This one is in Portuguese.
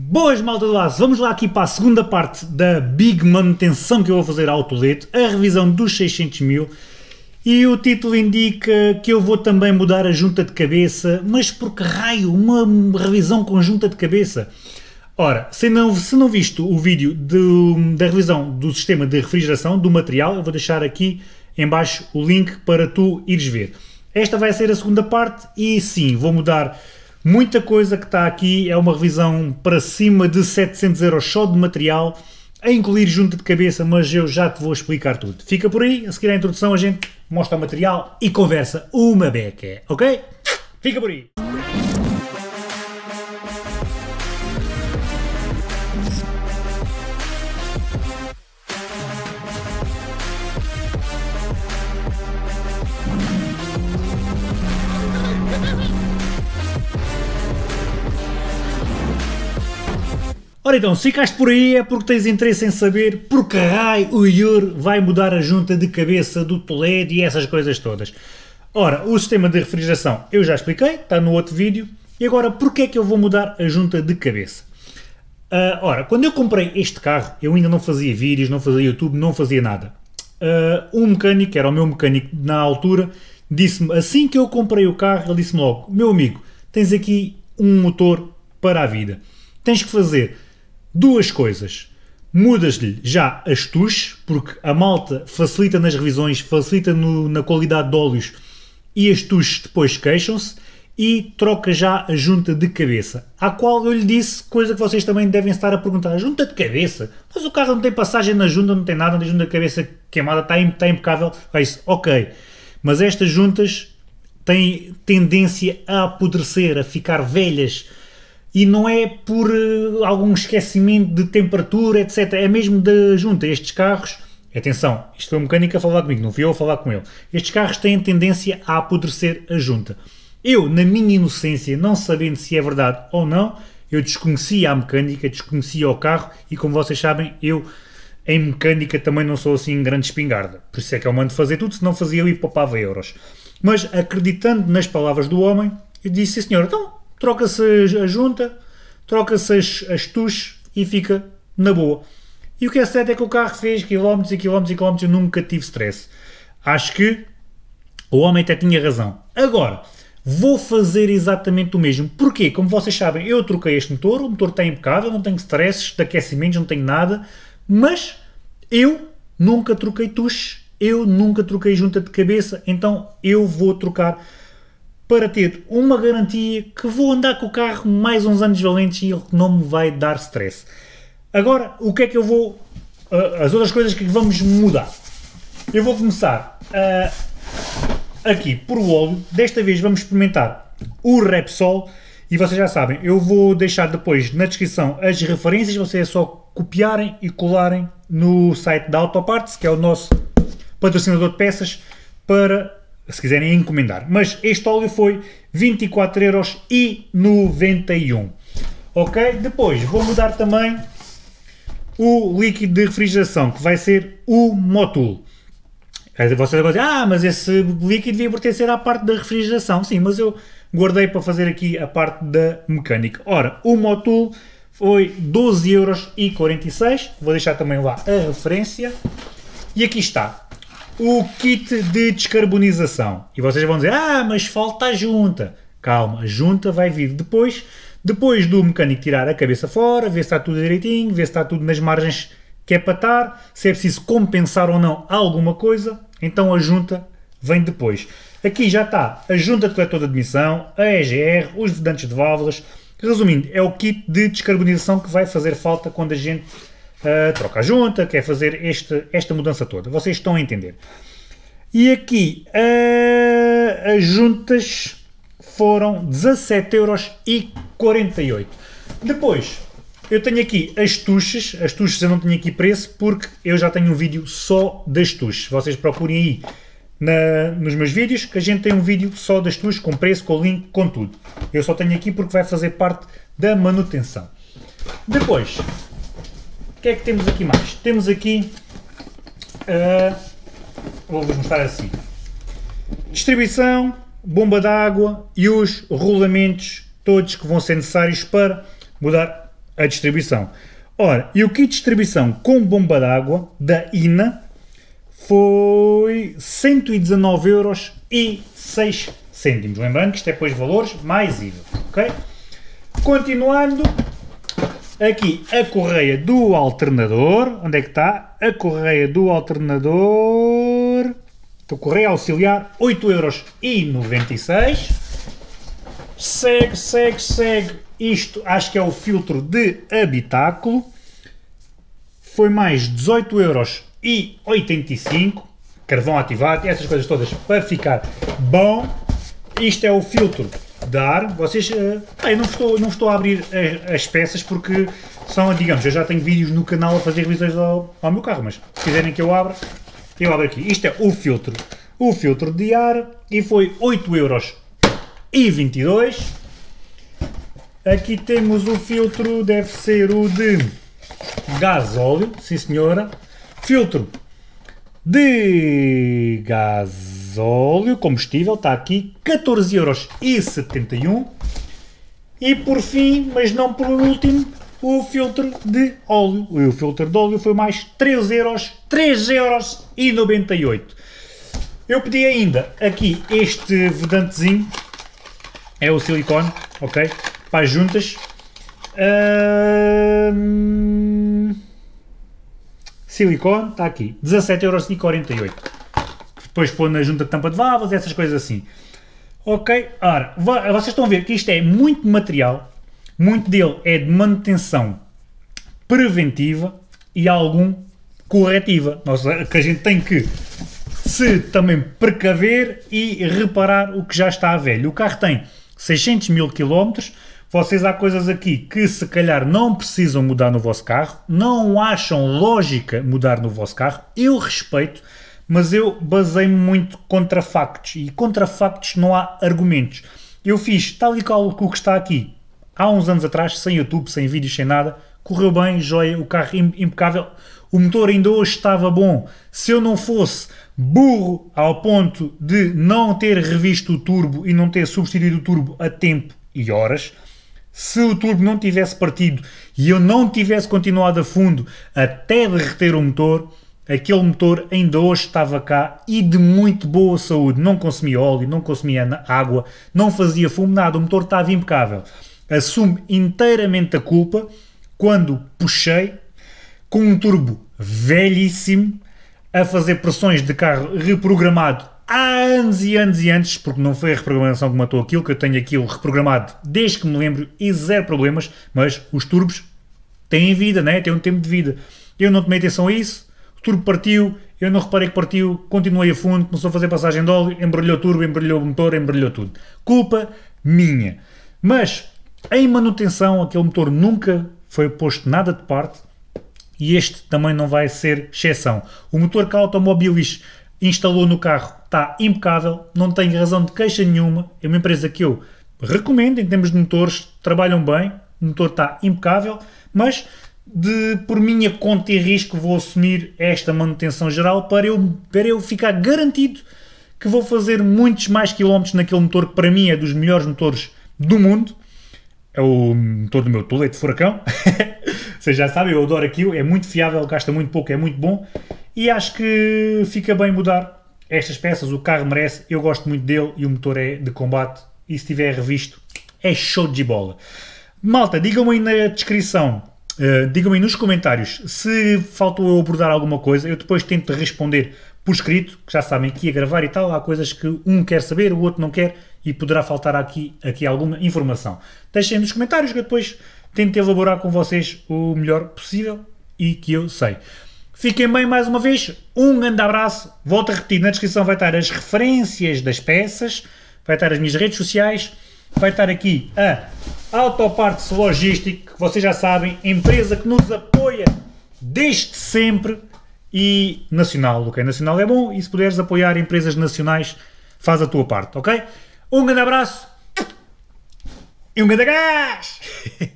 Boas malta do aço, vamos lá aqui para a segunda parte da big manutenção que eu vou fazer ao Toledo, a revisão dos 600 mil e o título indica que eu vou também mudar a junta de cabeça, mas por que raio uma revisão com junta de cabeça? Ora, se não, se não visto o vídeo do, da revisão do sistema de refrigeração do material, eu vou deixar aqui embaixo o link para tu ires ver. Esta vai ser a segunda parte e sim, vou mudar Muita coisa que está aqui é uma revisão para cima de 700 euros só de material, a incluir junta de cabeça, mas eu já te vou explicar tudo. Fica por aí, a seguir à introdução a gente mostra o material e conversa uma beca, ok? Fica por aí! Ora então, se ficaste por aí é porque tens interesse em saber por que raio o IUR vai mudar a junta de cabeça do Toledo e essas coisas todas. Ora, o sistema de refrigeração eu já expliquei, está no outro vídeo. E agora, porque é que eu vou mudar a junta de cabeça? Uh, ora, quando eu comprei este carro, eu ainda não fazia vídeos, não fazia YouTube, não fazia nada. Uh, um mecânico, era o meu mecânico na altura, disse-me, assim que eu comprei o carro, ele disse-me logo, meu amigo, tens aqui um motor para a vida. Tens que fazer duas coisas. Mudas-lhe já as tuches, porque a malta facilita nas revisões, facilita no, na qualidade de óleos e as tuches depois queixam-se e troca já a junta de cabeça. A qual eu lhe disse coisa que vocês também devem estar a perguntar: a junta de cabeça? Mas o carro não tem passagem na junta, não tem nada, não tem junta de cabeça queimada, está, está impecável. Aí é disse: ok. Mas estas juntas têm tendência a apodrecer, a ficar velhas e não é por uh, algum esquecimento de temperatura, etc. É mesmo da junta. Estes carros, atenção, isto foi o mecânico a falar comigo, não fui eu a falar com ele. Estes carros têm tendência a apodrecer a junta. Eu, na minha inocência, não sabendo se é verdade ou não, eu desconhecia a mecânica, desconhecia o carro e, como vocês sabem, eu em mecânica também não sou assim grande espingarda. Por isso é que eu mando fazer tudo, se não fazia eu e poupava euros. Mas acreditando nas palavras do homem, eu disse, senhor, então troca-se a junta, troca-se as, as tuches e fica na boa. E o que é certo é que o carro fez quilómetros e quilómetros e quilómetros, eu nunca tive stress. Acho que o homem até tinha razão. Agora, vou fazer exatamente o mesmo. Porquê? Como vocês sabem, eu troquei este motor, o motor está impecável, não tenho stress de aquecimentos, não tenho nada, mas eu nunca troquei tuches, eu nunca troquei junta de cabeça, então eu vou trocar para ter uma garantia que vou andar com o carro mais uns anos valentes e ele não me vai dar stress. Agora, o que é que eu vou. Uh, as outras coisas que vamos mudar. Eu vou começar uh, aqui por o óleo. Desta vez vamos experimentar o Repsol. E vocês já sabem, eu vou deixar depois na descrição as referências. Vocês é só copiarem e colarem no site da Autoparts, que é o nosso patrocinador de peças, para se quiserem encomendar. Mas este óleo foi 24,91€. Ok? Depois vou mudar também o líquido de refrigeração, que vai ser o Motul. Vocês vão dizer, ah, mas esse líquido devia pertencer à parte da refrigeração. Sim, mas eu guardei para fazer aqui a parte da mecânica. Ora, o Motul foi 12,46€. Vou deixar também lá a referência. E aqui está o kit de descarbonização. E vocês vão dizer, ah, mas falta a junta. Calma, a junta vai vir depois, depois do mecânico tirar a cabeça fora, ver se está tudo direitinho, ver se está tudo nas margens que é para estar, se é preciso compensar ou não alguma coisa, então a junta vem depois. Aqui já está a junta de coletor de admissão, a EGR, os vedantes de válvulas. Resumindo, é o kit de descarbonização que vai fazer falta quando a gente uh, troca a junta, quer fazer este, esta mudança toda. Vocês estão a entender. E aqui uh, as juntas foram 17,48€. Depois, eu tenho aqui as tuchas. As tuchas eu não tenho aqui preço porque eu já tenho um vídeo só das tuchas. Vocês procurem aí na, nos meus vídeos que a gente tem um vídeo só das tuchas, com preço, com link, com tudo. Eu só tenho aqui porque vai fazer parte da manutenção. Depois, o que é que temos aqui mais? Temos aqui. Uh, Vou-vos mostrar assim: distribuição, bomba d'água e os rolamentos todos que vão ser necessários para mudar a distribuição. Ora, e o kit de distribuição com bomba d'água da INA foi 119 euros e 6 cêntimos. Lembrando que isto é depois valores mais IVA, ok? Continuando, Aqui a correia do alternador. Onde é que está? A correia do alternador. Então, correia auxiliar, 8,96€. Segue, segue, segue. Isto acho que é o filtro de habitáculo. Foi mais 18,85€. Carvão ativado, essas coisas todas para ficar bom. Isto é o filtro dar, vocês. Uh, não estou, não estou a abrir as, as, peças porque são, digamos, eu já tenho vídeos no canal a fazer revisões ao, ao meu carro, mas se quiserem que eu abra, eu abro aqui. Isto é o filtro. O filtro de ar e foi 8 euros e Aqui temos o filtro, deve ser o de gás óleo, sim senhora. Filtro de gás óleo, combustível, está aqui 14,71€. E por fim, mas não por último, o filtro de óleo. E o filtro de óleo foi mais 3€, 3,98€. Eu pedi ainda aqui este vedantezinho, é o silicone, ok? Para as juntas. Hum... Silicone, está aqui, 17,48€ depois pôr na junta de tampa de válvulas, essas coisas assim. Ok? Ora, vocês estão a ver que isto é muito material, muito dele é de manutenção preventiva e algum corretiva. Nós, eh, que a gente tem que se também precaver e reparar o que já está velho. O carro tem 600 mil quilómetros, vocês há coisas aqui que se calhar não precisam mudar no vosso carro, não acham lógica mudar no vosso carro. Eu respeito, mas eu basei-me muito contra factos e contra factos não há argumentos. Eu fiz tal e qual o que está aqui há uns anos atrás, sem YouTube, sem vídeos, sem nada, correu bem, joia, o carro impecável, o motor ainda hoje estava bom. Se eu não fosse burro ao ponto de não ter revisto o turbo e não ter substituído o turbo a tempo e horas, se o turbo não tivesse partido e eu não tivesse continuado a fundo até derreter o motor, aquele motor ainda hoje estava cá e de muito boa saúde. Não consumia óleo, não consumia água, não fazia fumo, nada. O motor estava impecável. Assumo inteiramente a culpa quando puxei com um turbo velhíssimo a fazer pressões de carro reprogramado há anos e anos e anos, porque não foi a reprogramação que matou aquilo, que eu tenho aquilo reprogramado desde que me lembro e zero problemas, mas os turbos têm vida, né? têm um tempo de vida. Eu não tomei atenção a isso, o turbo partiu, eu não reparei que partiu, continuei a fundo, começou a fazer passagem de óleo, embrulhou o turbo, embrulhou o motor, embrulhou tudo. Culpa minha. Mas em manutenção, aquele motor nunca foi posto nada de parte e este também não vai ser exceção. O motor que a Automobilis instalou no carro está impecável, não tem razão de queixa nenhuma. É uma empresa que eu recomendo em termos de motores, trabalham bem, o motor está impecável, mas de por minha conta e risco vou assumir esta manutenção geral para eu, para eu ficar garantido que vou fazer muitos mais quilómetros naquele motor que para mim é dos melhores motores do mundo. É o motor do meu de Furacão. Vocês já sabem, eu adoro aquilo, é muito fiável, gasta muito pouco, é muito bom e acho que fica bem mudar estas peças, o carro merece, eu gosto muito dele e o motor é de combate e se tiver revisto é show de bola. Malta, digam aí na descrição diga eh, Digam-me nos comentários se faltou eu abordar alguma coisa. Eu depois tento responder por escrito, que já sabem que ia gravar e tal. Há coisas que um quer saber, o outro não quer e poderá faltar aqui, aqui alguma informação. Deixem nos comentários que eu depois tento elaborar com vocês o melhor possível e que eu sei. Fiquem bem mais uma vez, um grande abraço. Volto a repetir, na descrição vai estar as referências das peças, vai estar as minhas redes sociais, vai estar aqui a Autopartes Logístico, vocês já sabem, empresa que nos apoia desde sempre e nacional, ok? Nacional é bom e se puderes apoiar empresas nacionais, faz a tua parte, ok? Um grande abraço e um grande gás!